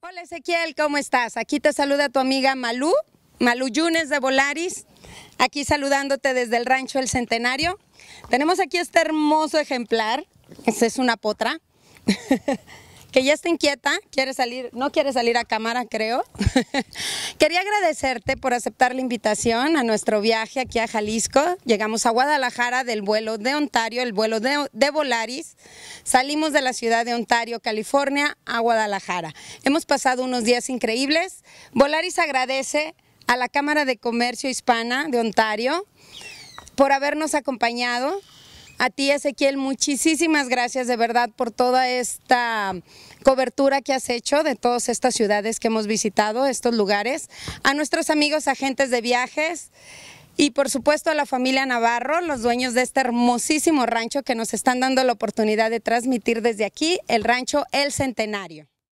Hola Ezequiel, ¿cómo estás? Aquí te saluda tu amiga Malú, Malú Yunes de Volaris, aquí saludándote desde el rancho El Centenario. Tenemos aquí este hermoso ejemplar, es una potra. que ya está inquieta, quiere salir, no quiere salir a cámara, creo. Quería agradecerte por aceptar la invitación a nuestro viaje aquí a Jalisco. Llegamos a Guadalajara del vuelo de Ontario, el vuelo de, de Volaris. Salimos de la ciudad de Ontario, California, a Guadalajara. Hemos pasado unos días increíbles. Volaris agradece a la Cámara de Comercio Hispana de Ontario por habernos acompañado a ti, Ezequiel, muchísimas gracias de verdad por toda esta cobertura que has hecho de todas estas ciudades que hemos visitado, estos lugares. A nuestros amigos agentes de viajes. Y por supuesto a la familia Navarro, los dueños de este hermosísimo rancho que nos están dando la oportunidad de transmitir desde aquí el rancho El Centenario.